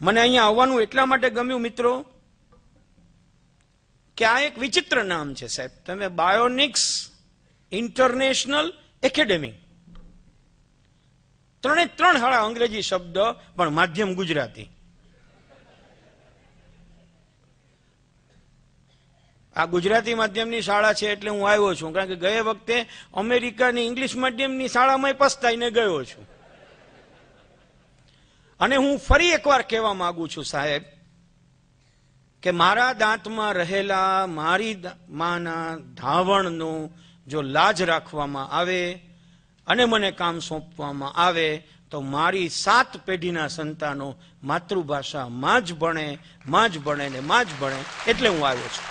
મને અહીંયા આવવાનું એટલા માટે ગમ્યું મિત્રો કે આ એક વિચિત્ર નામ છે સાહેબ તમે બાયોનિક્સ ઇન્ટરનેશનલ એકેડેમી ત્રણે ત્રણ હાળા અંગ્રેજી શબ્દ પણ માધ્યમ ગુજરાતી આ ગુજરાતી માધ્યમની શાળા છે એટલે હું આવ્યો છું કારણ કે ગયા વખતે અમેરિકાની ઇંગ્લિશ માધ્યમની શાળામાં પસ્તાઈને ગયો છું અને હું ફરી એકવાર કહેવા માંગુ છું સાહેબ કે મારા દાંતમાં રહેલા મારી માના ધાવણનો જો લાજ રાખવામાં આવે અને મને કામ સોંપવામાં આવે તો મારી સાત પેઢીના સંતાનો માતૃભાષા માં જ ભણે માં જ ભણે ને માં જ ભણે એટલે હું આવ્યો છું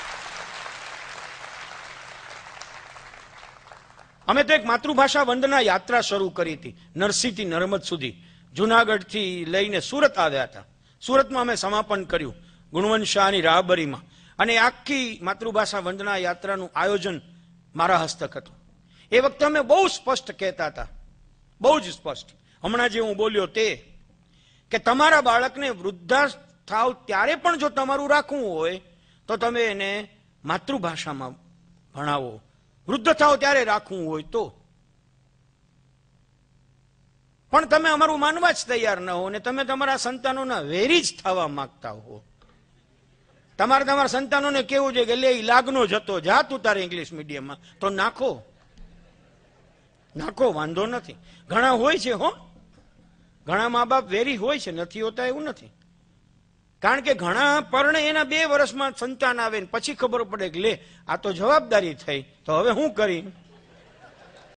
અમે તો એક માતૃભાષા વંદના યાત્રા શરૂ કરી હતી નરસિંહથી નર્મદ સુધી જુનાગઢથી લઈને સુરત આવ્યા હતા સુરતમાં અમે સમાપન કર્યું ગુણવંત શાહની રાહબરીમાં અને આખી માતૃભાષા વંદના યાત્રાનું આયોજન મારા હસ્તક હતું એ વખતે અમે બહુ સ્પષ્ટ કહેતા હતા બહુ જ સ્પષ્ટ હમણાં જે હું બોલ્યો તે કે તમારા બાળકને વૃદ્ધા થાવ ત્યારે પણ જો તમારું રાખવું હોય તો તમે એને માતૃભાષામાં ભણાવો વૃદ્ધ થાવ ત્યારે રાખવું હોય તો પણ તમે અમારું માનવા જ તૈયાર ન હો ને તમે તમારા સંતાનોના વેરી જ થવા માંગતા હો તમારે તમારા સંતાનોને કેવું છે કે લે લાગનો જતો જા તું તારે ઇંગ્લિશ મીડિયમમાં તો નાખો નાખો વાંધો નથી ઘણા હોય છે હો ઘણા મા બાપ વેરી હોય છે નથી હોતા એવું નથી કારણ કે ઘણા પરણે એના બે વર્ષમાં સંતાન આવે ને પછી ખબર પડે કે લે આ તો જવાબદારી થઈ તો હવે હું કરીશ